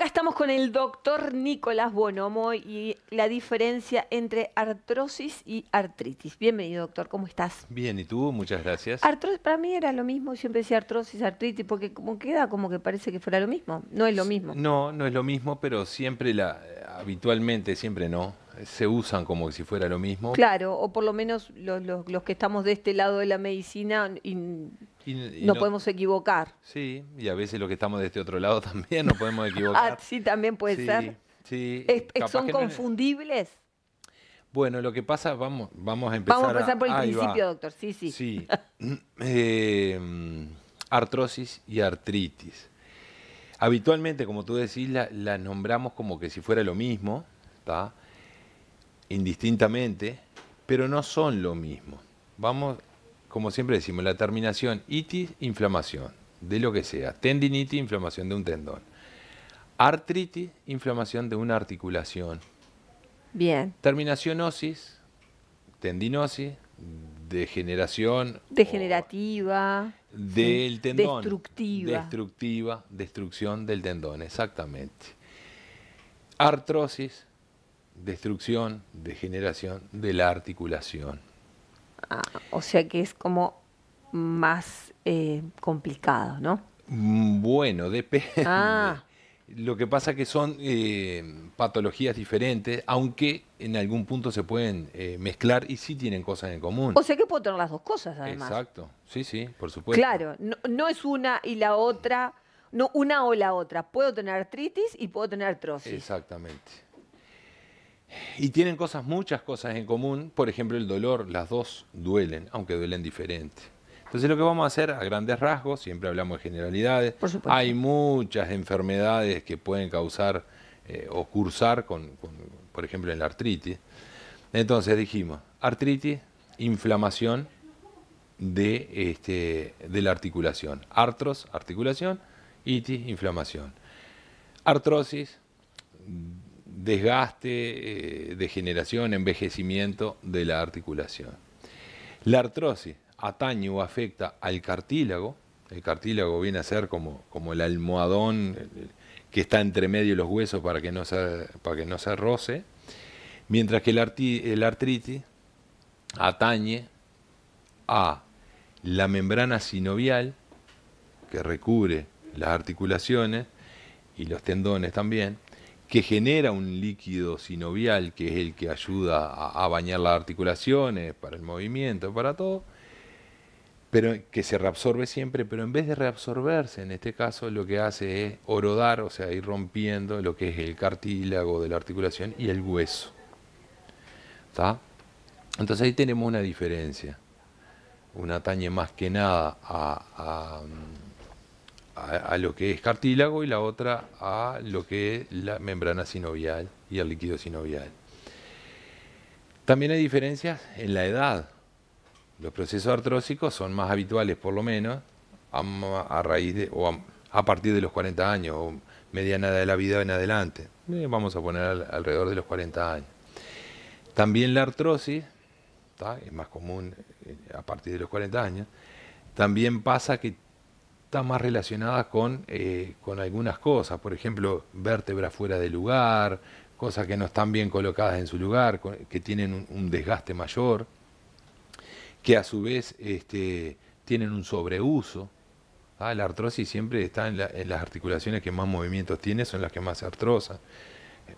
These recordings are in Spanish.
acá estamos con el doctor Nicolás Bonomo y la diferencia entre artrosis y artritis. Bienvenido, doctor, ¿cómo estás? Bien, ¿y tú? Muchas gracias. Artrosis para mí era lo mismo, siempre decía artrosis, artritis, porque como queda como que parece que fuera lo mismo. No es lo mismo. No, no es lo mismo, pero siempre la, habitualmente, siempre no, se usan como si fuera lo mismo. Claro, o por lo menos los, que estamos de este lado de la medicina nos no, podemos equivocar. Sí, y a veces los que estamos de este otro lado también no podemos equivocar. Ah, sí, también puede ser. Sí, ¿Son confundibles? Bueno, lo que pasa, vamos, vamos a empezar. Vamos a empezar por el principio, doctor. Sí, sí. Sí. Mm, em, artrosis y artritis. Habitualmente, como tú decís, las la nombramos como que si fuera lo mismo, está indistintamente, pero no son lo mismo. Vamos como siempre decimos, la terminación itis, inflamación, de lo que sea. Tendinitis, inflamación de un tendón. Artritis, inflamación de una articulación. Bien. Terminación osis, tendinosis, degeneración. Degenerativa. Del mm, tendón. Destructiva. Destructiva, destrucción del tendón, exactamente. Artrosis, destrucción, degeneración de la articulación. Ah, o sea que es como más eh, complicado, ¿no? Mm, bueno, depende. Ah. Lo que pasa que son eh, patologías diferentes, aunque en algún punto se pueden eh, mezclar y sí tienen cosas en común. O sea que puedo tener las dos cosas, además. Exacto, sí, sí, por supuesto. Claro, no, es una y la otra, no una o la otra. Puedo tener artritis y puedo tener artrosis. Exactamente. Y tienen cosas, muchas cosas en común. Por ejemplo, el dolor, las dos duelen, aunque duelen diferente. Entonces lo que vamos a hacer a grandes rasgos, siempre hablamos de generalidades, hay muchas enfermedades que pueden causar eh, o cursar por ejemplo, en la artritis. Entonces dijimos, artritis, inflamación de, este, de la articulación. Artros, articulación, itis, inflamación. Artrosis, desgaste, eh, degeneración, envejecimiento de la articulación. La artrosis atañe o afecta al cartílago, el cartílago viene a ser como, como el almohadón que está entre medio de los huesos para que no se, para que no se roce, mientras que la artritis atañe a la membrana sinovial que recubre las articulaciones y los tendones también, que genera un líquido sinovial que es el que ayuda a, bañar las articulaciones, para el movimiento, para todo, pero que se reabsorbe siempre, pero en vez de reabsorberse, en este caso lo que hace es orodar, o sea, ir rompiendo lo que es el cartílago de la articulación y el hueso. Entonces ahí tenemos una diferencia. Una atañe más que nada a mm, a, lo que es cartílago y la otra a lo que es la membrana sinovial y el líquido sinovial. También hay diferencias en la edad. Los procesos artrósicos son más habituales, por lo menos, a, raíz a, partir de los 40 años, o mediana de la vida en adelante. Eh, vamos a poner alrededor de los 40 años. También la artrosis, es más común eh, a partir de los 40 años, también pasa que está más relacionada con, eh, con algunas cosas, por ejemplo, vértebras fuera de lugar, cosas que no están bien colocadas en su lugar, que tienen un, desgaste mayor, que a su vez este, tienen un sobreuso. ¿ah? La artrosis siempre está en, las articulaciones que más movimientos tiene, son las que más se artrosan.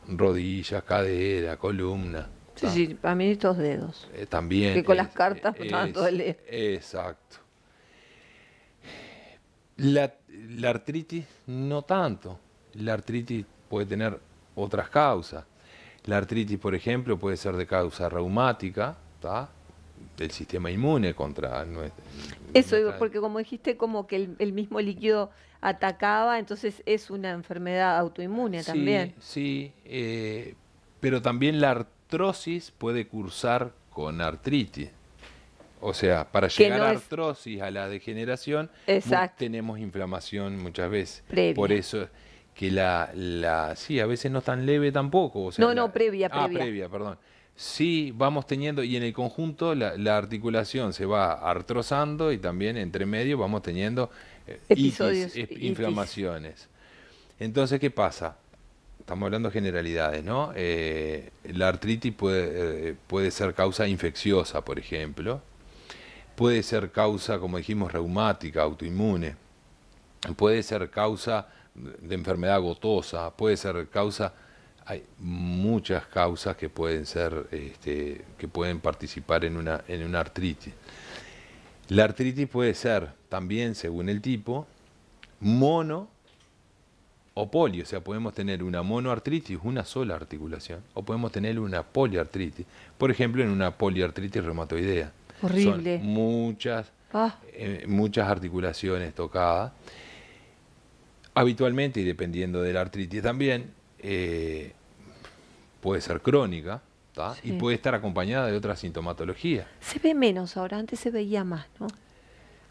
Rodillas, cadera, columna. Sí, sí, para mí estos dedos. Eh, también. Que con las cartas es, el... Exacto. La, artritis no tanto. La artritis puede tener otras causas. La artritis, por ejemplo, puede ser de causa reumática, del sistema inmune contra... Eso porque como dijiste, como que el, mismo líquido atacaba, entonces es una enfermedad autoinmune también. Sí, eh, pero también la artrosis puede cursar con artritis. O sea, para llegar a artrosis, a la degeneración, tenemos inflamación muchas veces. Por eso que la, sí, a veces no es tan leve tampoco. no, no, previa, previa. Ah, previa, perdón. Sí, vamos teniendo, y en el conjunto la, articulación se va artrosando y también entre medio vamos teniendo eh, episodios, inflamaciones. Entonces, ¿qué pasa? Estamos hablando de generalidades, ¿no? Eh, la artritis puede, eh, puede ser causa infecciosa, por ejemplo puede ser causa, como dijimos, reumática, autoinmune, puede ser causa de enfermedad gotosa, puede ser causa, hay muchas causas que pueden ser, este, que pueden participar en una, en una artritis. La artritis puede ser también, según el tipo, mono o polio, o sea, podemos tener una monoartritis, una sola articulación, o podemos tener una poliartritis, por ejemplo, en una poliartritis reumatoidea. Horrible. muchas, ah. eh, muchas articulaciones tocadas. Habitualmente, y dependiendo de la artritis también, eh, puede ser crónica y puede estar acompañada de otra sintomatología. Se ve menos ahora, antes se veía más, ¿no?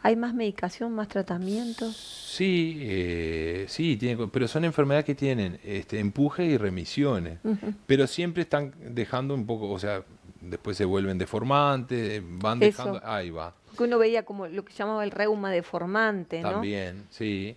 ¿Hay más medicación, más tratamiento? Sí, eh, sí, pero son enfermedades que tienen este, empuje y remisiones, pero siempre están dejando un poco, o sea, después se vuelven deformantes, van dejando, ahí va. Que uno veía como lo que llamaba el reuma deformante, ¿no? También, sí.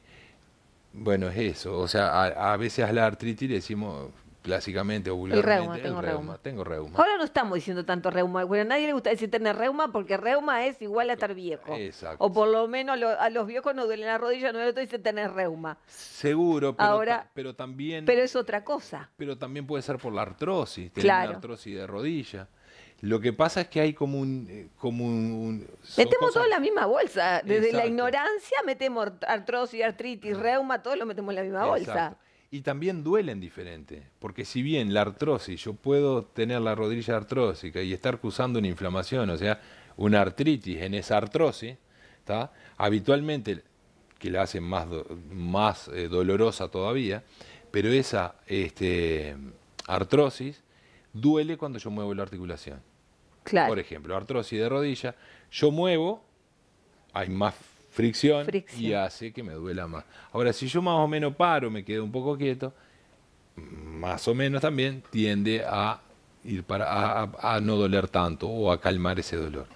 Bueno, es eso. O sea, a, veces a la artritis le decimos clásicamente o vulgarmente el reuma, tengo reuma, tengo reuma. Ahora no estamos diciendo tanto reuma. Bueno, a nadie le gusta decir tener reuma porque reuma es igual a estar viejo. Exacto. O por lo menos a los viejos nos duele la rodilla, no otro dice tener reuma. Seguro, pero, Ahora, pero también... Pero es otra cosa. Pero también puede ser por la artrosis, tener claro. La artrosis de rodilla. Lo que pasa es que hay como un... Eh, como metemos todo en la misma bolsa. Desde la ignorancia metemos artrosis, artritis, reuma, todo lo metemos en la misma bolsa. Y también duelen diferente, porque si bien la artrosis, yo puedo tener la rodilla artrósica y estar cruzando una inflamación, o sea, una artritis en esa artrosis, habitualmente, que la hacen más, más eh, dolorosa todavía, pero esa este, artrosis duele cuando yo muevo la articulación. Por ejemplo, artrosis de rodilla, yo muevo, hay más fricción, y hace que me duela más. Ahora, si yo más o menos paro, me quedo un poco quieto, más o menos también tiende a ir para a no doler tanto o a calmar ese dolor.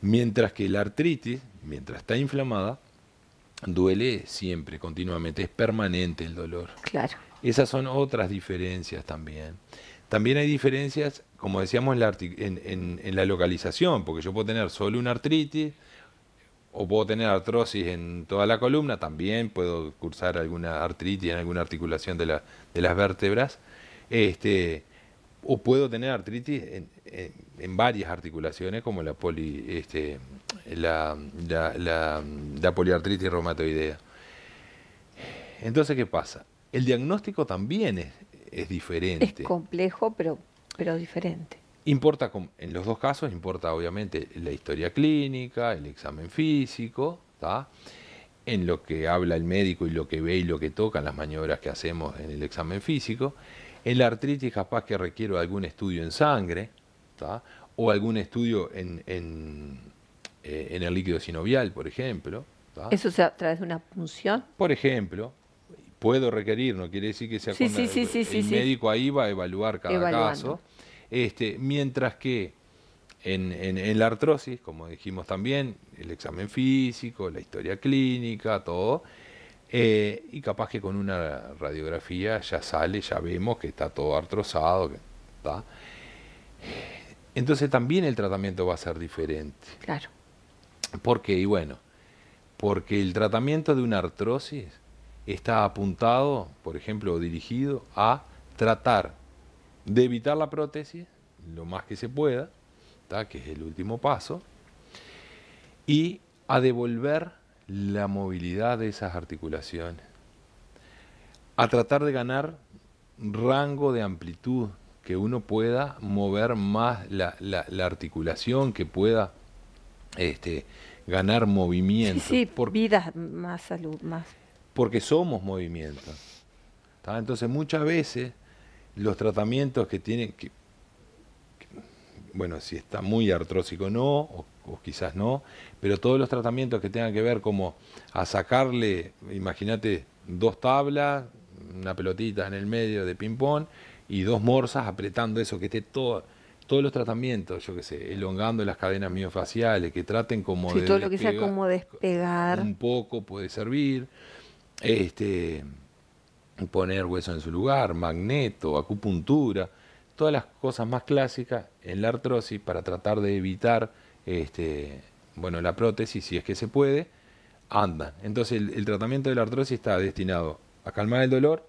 Mientras que la artritis, mientras está inflamada, duele siempre, continuamente, es permanente el dolor. Claro. Esas son otras diferencias también. También hay diferencias como decíamos, en la, localización, porque yo puedo tener solo una artritis o puedo tener artrosis en toda la columna, también puedo cursar alguna artritis en alguna articulación de, las vértebras, este, o puedo tener artritis en, varias articulaciones, como la, poli, este, la, la, poliartritis reumatoidea. Entonces, ¿qué pasa? El diagnóstico también es, es diferente. Es complejo, pero pero diferente. Importa, en los dos casos, importa obviamente la historia clínica, el examen físico, en lo que habla el médico y lo que ve y lo que toca, las maniobras que hacemos en el examen físico. En la artritis capaz que requiero algún estudio en sangre, o algún estudio eh, en, el líquido sinovial, por ejemplo. ¿Eso sea a través de una punción? Por ejemplo, puedo requerir, no quiere decir que sea sí, con sí, el, sí, el médico ahí va a evaluar cada caso este, mientras que en, la artrosis, como dijimos también, el examen físico, la historia clínica, todo, eh, y capaz que con una radiografía ya sale, ya vemos que está todo artrosado, Entonces también el tratamiento va a ser diferente. Claro. ¿Por qué? Y bueno, porque el tratamiento de una artrosis está apuntado, por ejemplo, dirigido a tratar de evitar la prótesis lo más que se pueda, que es el último paso, y a devolver la movilidad de esas articulaciones, a tratar de ganar rango de amplitud, que uno pueda mover más la, articulación, que pueda este, ganar movimiento. Sí, vida, más salud, más. Porque somos movimiento. Entonces muchas veces los tratamientos que tienen, que, bueno, si está muy artrósico no, o, quizás no, pero todos los tratamientos que tengan que ver como a sacarle, imagínate, dos tablas, una pelotita en el medio de ping-pong y dos morsas apretando eso, que esté todo, todos los tratamientos, yo qué sé, elongando las cadenas miofaciales, que traten como sí, todo lo que sea como despegar. Un poco puede servir. Este, poner hueso en su lugar, magneto, acupuntura, todas las cosas más clásicas en la artrosis para tratar de evitar este, bueno, la prótesis, si es que se puede, andan. Entonces el, tratamiento de la artrosis está destinado a calmar el dolor,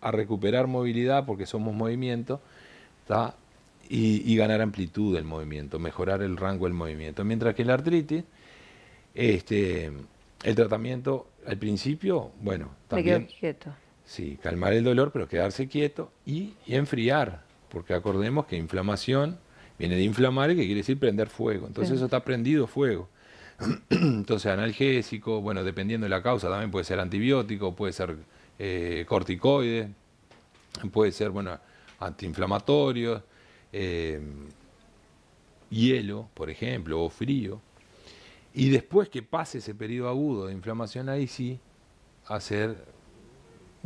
a recuperar movilidad porque somos movimiento, Y, ganar amplitud del movimiento, mejorar el rango del movimiento. Mientras que la artritis, este, el tratamiento al principio, bueno, también... Sí, calmar el dolor, pero quedarse quieto y, enfriar, porque acordemos que inflamación viene de inflamar, que quiere decir prender fuego. Entonces eso está prendido fuego. Entonces analgésico, bueno, dependiendo de la causa, también puede ser antibiótico, puede ser eh, corticoides, puede ser, bueno, antiinflamatorios, eh, hielo, por ejemplo, o frío. Y después que pase ese periodo agudo de inflamación, ahí sí hacer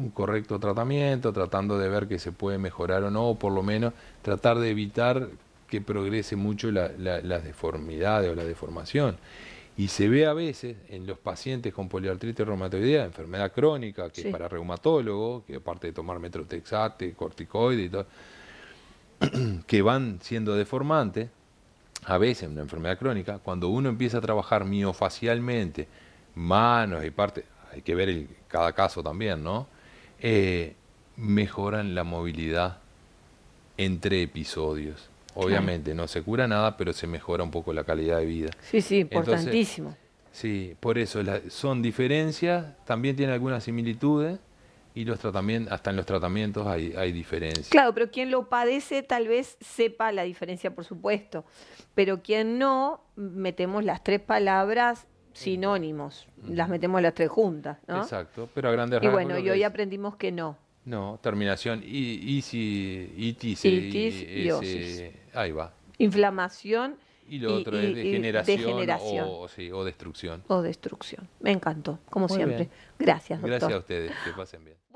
un correcto tratamiento, tratando de ver que se puede mejorar o no, o por lo menos tratar de evitar que progrese mucho las deformidades o la deformación. Y se ve a veces en los pacientes con poliartritis reumatoidea, enfermedad crónica, que para reumatólogo, que aparte de tomar metrotexate, corticoides y todo, que van siendo deformantes, a veces una enfermedad crónica, cuando uno empieza a trabajar miofacialmente, manos y parte, hay que ver cada caso también, ¿no? Eh, mejoran la movilidad entre episodios. Obviamente, no se cura nada, pero se mejora un poco la calidad de vida. Sí, sí, importantísimo. sí, por eso son diferencias, también tiene algunas similitudes y hasta en los tratamientos hay diferencias. Claro, pero quien lo padece tal vez sepa la diferencia, por supuesto, pero quien no, metemos las tres palabras sinónimos, las metemos las tres juntas, ¿no? Exacto, pero a grandes rasgos. Y bueno, y hoy aprendimos que no. No, terminación y, y itis, itis y, Ahí va. Inflamación. Y lo otro es degeneración, O, destrucción. O destrucción. Me encantó, como siempre. Gracias, doctor. Gracias a ustedes. Que pasen bien.